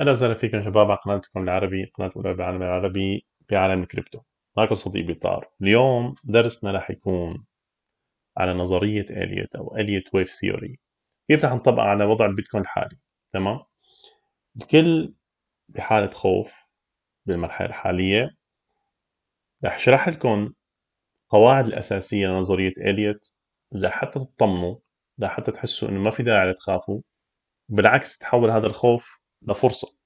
اهلا وسهلا فيكم شباب على قناتكم العربي قناه الاولى بالعالم العربي بعالم الكريبتو معكم صديق بيطار اليوم درسنا راح يكون على نظريه اليوت او اليوت ويف ثيوري كيف رح نطبقها على وضع البيتكوين الحالي تمام الكل بحاله خوف بالمرحله الحاليه رح اشرح لكم القواعد الاساسيه لنظريه اليوت لحتى تطمنوا لحتى تحسوا انه ما في داعي لتخافوا بالعكس تحول هذا الخوف لفرصه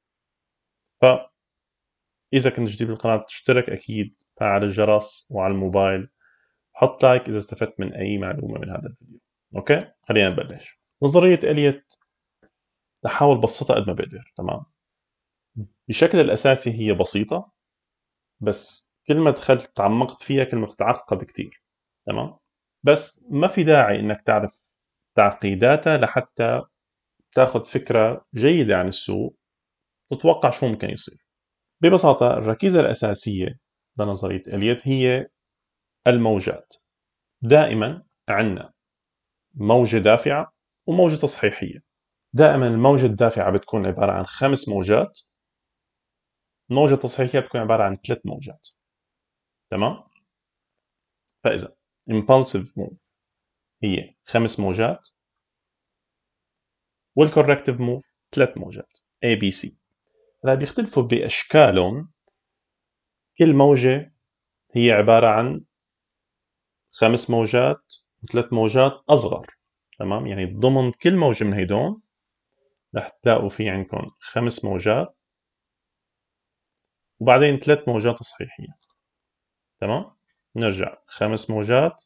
ف اذا كنت جديد بالقناه تشترك اكيد فعل الجرس وعلى الموبايل حط لايك اذا استفدت من اي معلومه من هذا الفيديو اوكي خلينا نبلش نظريه اليت بحاول بسطها قد ما بقدر تمام بشكل الاساسي هي بسيطه بس كل ما دخلت تعمقت فيها كل ما بتتعقد كثير تمام بس ما في داعي انك تعرف تعقيداتها لحتى تاخذ فكره جيده عن السوق تتوقع شو ممكن يصير ببساطه الركيزه الاساسيه لنظريه اليت هي الموجات دائما عندنا موجه دافعه وموجه تصحيحيه دائما الموجه الدافعه بتكون عباره عن خمس موجات الموجه التصحيحيه بتكون عباره عن ثلاث موجات تمام فاذا impulsive move هي خمس موجات والكوركتيف موف ثلاث موجات A B C هلا بيختلفوا باشكالهم كل موجه هي عباره عن خمس موجات وثلاث موجات اصغر تمام يعني ضمن كل موجه من هيدون رح تلاقوا في عندكم خمس موجات وبعدين ثلاث موجات صحيحيه تمام نرجع خمس موجات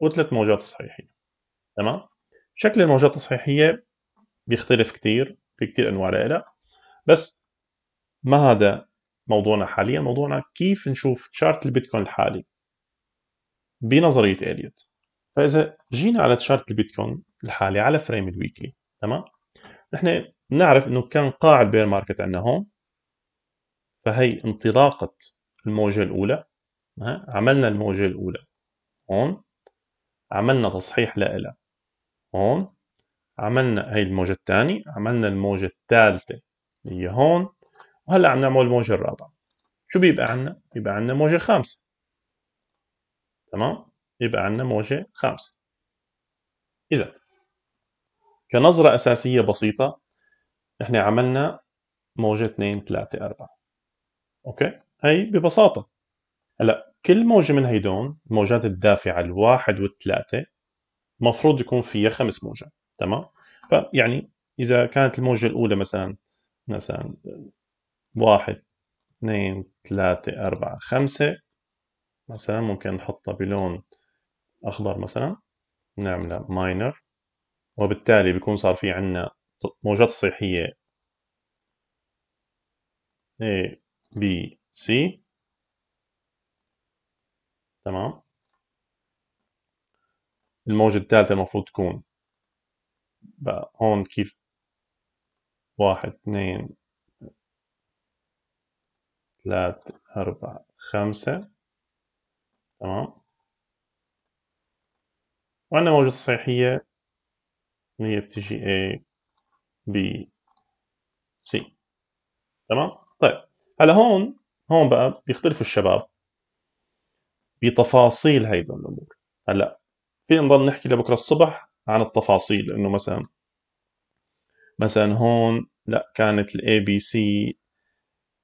وثلاث موجات صحيحيه تمام شكل الموجات التصحيحية بيختلف كتير في كتير أنواع لها بس ما هذا موضوعنا حاليا موضوعنا كيف نشوف تشارت البيتكوين الحالي بنظرية إليوت فإذا جينا على تشارت البيتكوين الحالي على فريم الويكلي تمام نحن بنعرف انه كان قاع البير ماركت عندنا هون فهي انطلاقة الموجة الأولى عملنا الموجة الأولى هون عملنا تصحيح لها هون عملنا هي الموجة الثانية عملنا الموجة الثالثة اللي هي هون وهلا عم نعمل الموجة الرابعة شو بيبقى عنا؟ بيبقى عنا موجة خامسة تمام؟ يبقى عنا موجة تمام بيبقي إذا كنظرة أساسية بسيطة نحن عملنا موجة 2 3 4 أوكي؟ هي ببساطة هلا كل موجة من هيدون الموجات الدافعة الواحد والثلاثة مفروض يكون فيها خمس موجات تمام فيعني اذا كانت الموجه الاولى مثلا مثلا واحد اثنين ثلاثة أربعة خمسة مثلا ممكن نحطها بلون أخضر مثلا نعملها ماينر وبالتالي بيكون صار في عنا موجات صيحية A B C تمام الموجة الثالثة المفروض تكون بقى هون كيف واحد اثنين ثلاثة أربعة خمسة تمام وعندنا موجة تصحيحية هي بتجي A B C تمام طيب هلا هون هون بقى بيختلفوا الشباب بتفاصيل هيدا الأمور هلا في نضل نحكي لبكره الصبح عن التفاصيل انه مثلا مثلا هون لا كانت الاي بي سي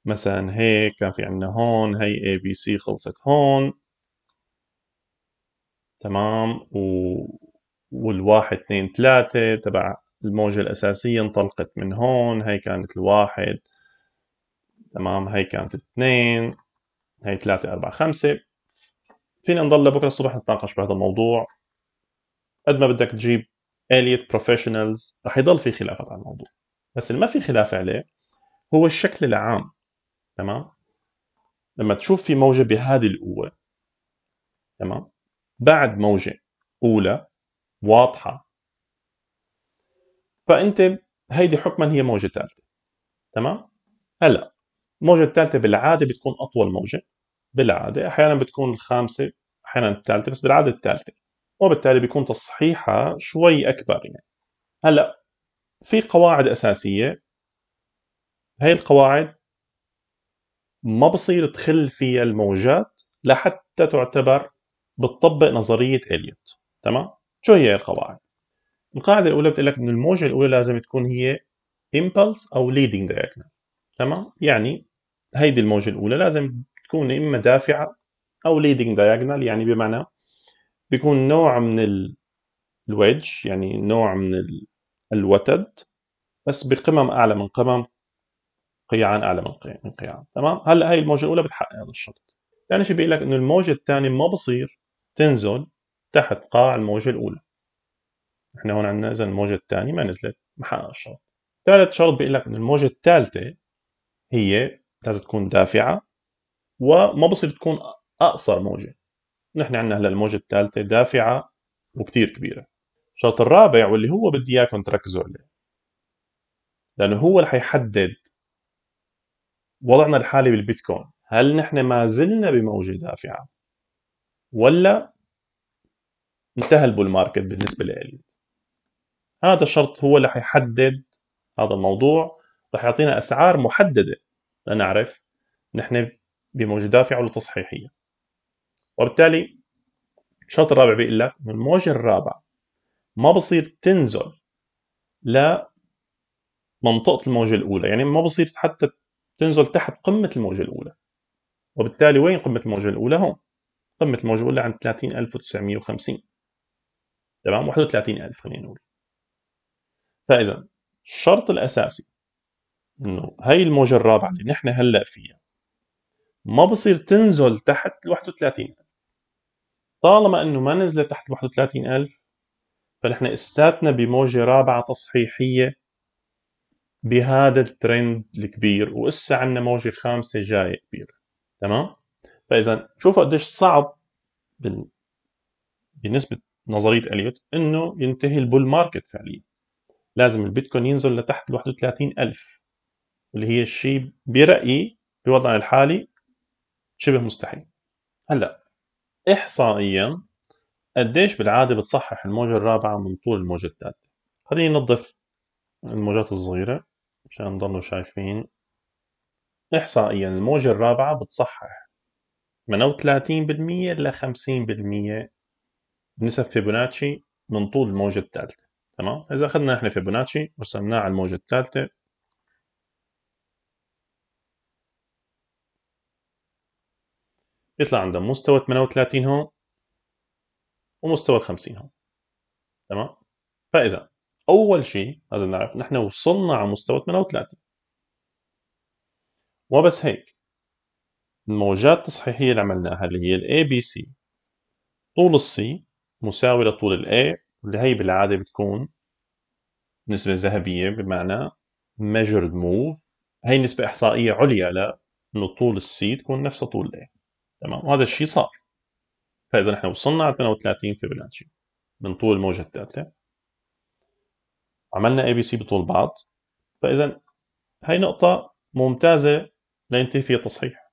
مثلا هيك كان في عندنا هون هي اي بي سي خلصت هون تمام و... والواحد اثنين ثلاثة تبع الموجة الأساسية انطلقت من هون هي كانت الواحد تمام هي كانت اثنين هي ثلاثة أربعة خمسة فينا نضل لبكرة الصبح نتناقش بهذا الموضوع قد ما بدك تجيب آلية بروفيشنالز رح يضل في خلافات على الموضوع بس اللي ما في خلاف عليه هو الشكل العام تمام لما تشوف في موجة بهذه القوة تمام بعد موجة أولى واضحة فأنت هيدي حكما هي موجة ثالثة تمام هلا الموجة الثالثة بالعادة بتكون أطول موجة بالعادة أحيانا بتكون الخامسة أحيانا الثالثة بس بالعادة الثالثة وبالتالي بيكون تصحيحها شوي اكبر يعني هلا في قواعد اساسيه هاي القواعد ما بصير تخل فيها الموجات لحتى تعتبر بتطبق نظريه اليوت تمام شو هي القواعد القاعده الاولى بتقول لك انه الموجه الاولى لازم تكون هي impulse او leading diagonal تمام يعني هيدي الموجه الاولى لازم تكون اما دافعه او leading diagonal يعني بمعنى بيكون نوع من الوج الويدج يعني نوع من الوتد بس بقمم اعلى من قمم قيعان اعلى من قيعان, من قيعان. تمام هلا هي الموجه الاولى بتحقق هذا الشرط ثاني يعني شيء بيقول لك انه الموجه الثانيه ما بصير تنزل تحت قاع الموجه الاولى احنا هون عندنا اذا الموجه الثانيه ما نزلت ما حقق الشرط ثالث شرط بيقول لك انه الموجه الثالثه هي لازم تكون دافعه وما بصير تكون اقصر موجه نحن عندنا هلا الموجه الثالثه دافعه وكتير كبيره الشرط الرابع واللي هو بدي اياكم تركزوا عليه لانه هو اللي حيحدد وضعنا الحالي بالبيتكوين هل نحن ما زلنا بموجه دافعه ولا انتهى البول ماركت بالنسبه لإلي هذا الشرط هو اللي حيحدد هذا الموضوع رح يعطينا اسعار محدده لنعرف نحن بموجه دافعه ولا تصحيحيه وبالتالي الشرط الرابع بيقول لك انه الموجة الرابعة ما بصير تنزل ل منطقه الموجة الأولى يعني ما بصير حتى تنزل تحت قمة الموجة الأولى وبالتالي وين قمة الموجة الأولى هون قمة الموجة الأولى عند 30950 تمام 31000 خلينا نقول فإذا الشرط الأساسي إنه هاي الموجة الرابعة اللي نحن هلا فيها ما بصير تنزل تحت ال 31000 طالما انه ما نزلت تحت 31000 فنحن استاتنا بموجة رابعة تصحيحية بهذا الترند الكبير وإسا عندنا موجة خامسة جاية كبيرة تمام فإذا شوفوا قديش صعب بالنسبة نظرية اليوت إنه ينتهي البول ماركت فعليا لازم البيتكوين ينزل لتحت ال 31000 اللي هي الشيء برأيي بوضعنا الحالي شبه مستحيل هلا احصائيا قديش بالعاده بتصحح الموجه الرابعه من طول الموجه الثالثه خليني ننظف الموجات الصغيره مشان نضلوا شايفين احصائيا الموجه الرابعه بتصحح 38% ل 50% نسب فيبوناتشي من طول الموجه الثالثه تمام اذا اخذنا نحن فيبوناتشي ورسمناه على الموجه الثالثه بيطلع عندنا مستوى 38 هون ومستوى 50 هون تمام فاذا اول شيء لازم نعرف نحن وصلنا على مستوى 38 وبس هيك الموجات التصحيحيه اللي عملناها اللي هي الاي بي سي طول السي مساوي لطول الاي اللي هي بالعاده بتكون نسبه ذهبيه بمعنى measured move هي نسبه احصائيه عليا لانه طول السي تكون نفسها طول الاي تمام وهذا الشيء صار فاذا نحن وصلنا على 38 فيبوناتشي من طول الموجه الثالثه عملنا اي بي سي بطول بعض فاذا هي نقطه ممتازه لينتهي فيها تصحيح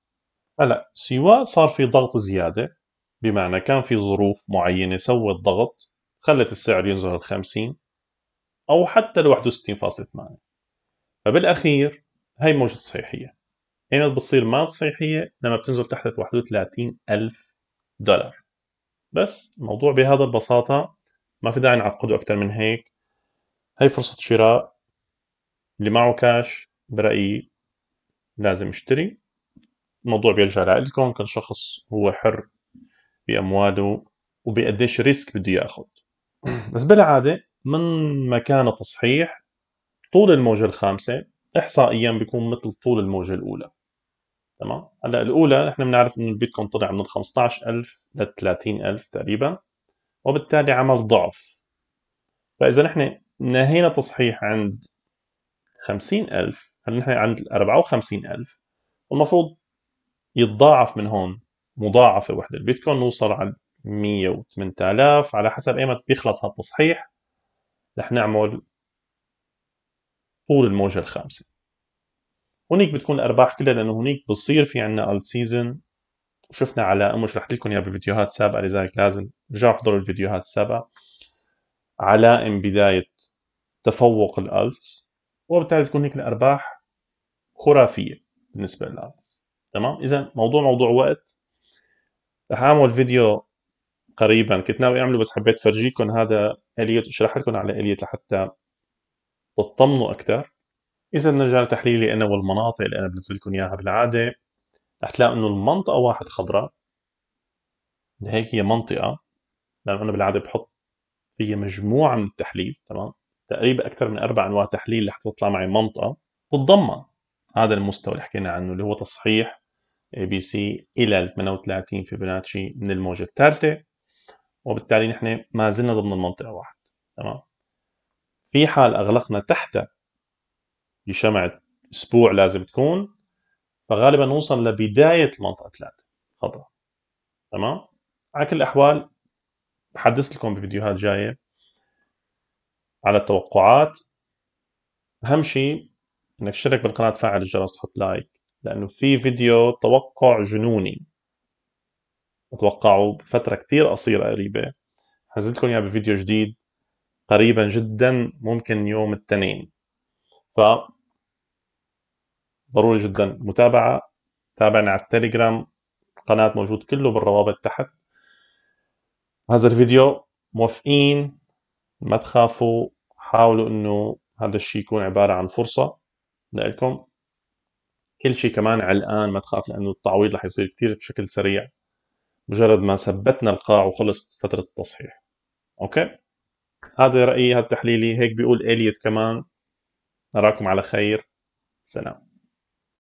هلا سواء صار في ضغط زياده بمعنى كان في ظروف معينه سوت ضغط خلت السعر ينزل ل 50 او حتى ل 61.8 فبالاخير هي موجه تصحيحيه هنا بتصير ما تصحيحية لما بتنزل تحت 31 ألف دولار بس الموضوع بهذا البساطة ما في داعي نعقده أكثر من هيك هي فرصة شراء اللي معه كاش برأيي لازم يشتري الموضوع بيرجع لكم كل شخص هو حر بأمواله وبقديش ريسك بده ياخذ بس بالعادة من مكان التصحيح طول الموجة الخامسة إحصائيا بيكون مثل طول الموجة الأولى تمام هلا الاولى نحن بنعرف انه البيتكوين طلع من 15000 ل 30000 تقريبا وبالتالي عمل ضعف فاذا نحن نهينا تصحيح عند 50000 هلا نحن عند 54000 والمفروض يتضاعف من هون مضاعفه وحده البيتكوين نوصل على 108000 على حسب ايمت بيخلص هالتصحيح رح نعمل طول الموجة الخامسة هونيك بتكون الارباح كلها لانه هونيك بصير في عندنا الت سيزون وشفنا علائمه وشرحت لكم اياها بفيديوهات سابقه لذلك لازم رجعوا احضروا الفيديوهات السابقه علائم بدايه تفوق الالتس وبالتالي بتكون هيك الارباح خرافيه بالنسبه للالتس تمام اذا موضوع موضوع وقت رح اعمل فيديو قريبا كنت ناوي اعمله بس حبيت فرجيكم هذا اليوت اشرح لكم على اليوت لحتى تطمنوا اكثر اذا نرجع لتحليلي انا والمناطق اللي انا بنزل لكم اياها بالعاده رح تلاقوا انه المنطقه واحد خضراء هيك هي منطقه لانه انا بالعاده بحط فيها مجموعه من التحليل تمام تقريبا اكثر من اربع انواع تحليل رح تطلع معي منطقه تتضمن هذا المستوى اللي حكينا عنه اللي هو تصحيح اي بي سي الى 38 فيبوناتشي من الموجه الثالثه وبالتالي نحن ما زلنا ضمن المنطقه واحد تمام في حال اغلقنا تحت يشمع اسبوع لازم تكون فغالبا نوصل لبدايه المنطقه ثلاثه خضراء تمام على كل الاحوال بحدث لكم بفيديوهات جايه على التوقعات اهم شيء انك تشترك بالقناه تفعل الجرس تحط لايك لانه في فيديو توقع جنوني اتوقعه بفتره كتير قصيره قريبه حنزل لكم اياه بفيديو جديد قريبا جدا ممكن يوم الاثنين ف ضروري جدا متابعه تابعنا على التليجرام قناة موجود كله بالروابط تحت هذا الفيديو موافقين ما تخافوا حاولوا انه هذا الشيء يكون عبارة عن فرصة لكم كل شيء كمان علقان ما تخاف لانه التعويض رح يصير كثير بشكل سريع مجرد ما ثبتنا القاع وخلصت فترة التصحيح اوكي هذا رأيي هذا تحليلي هيك بيقول اليت كمان نراكم على خير سلام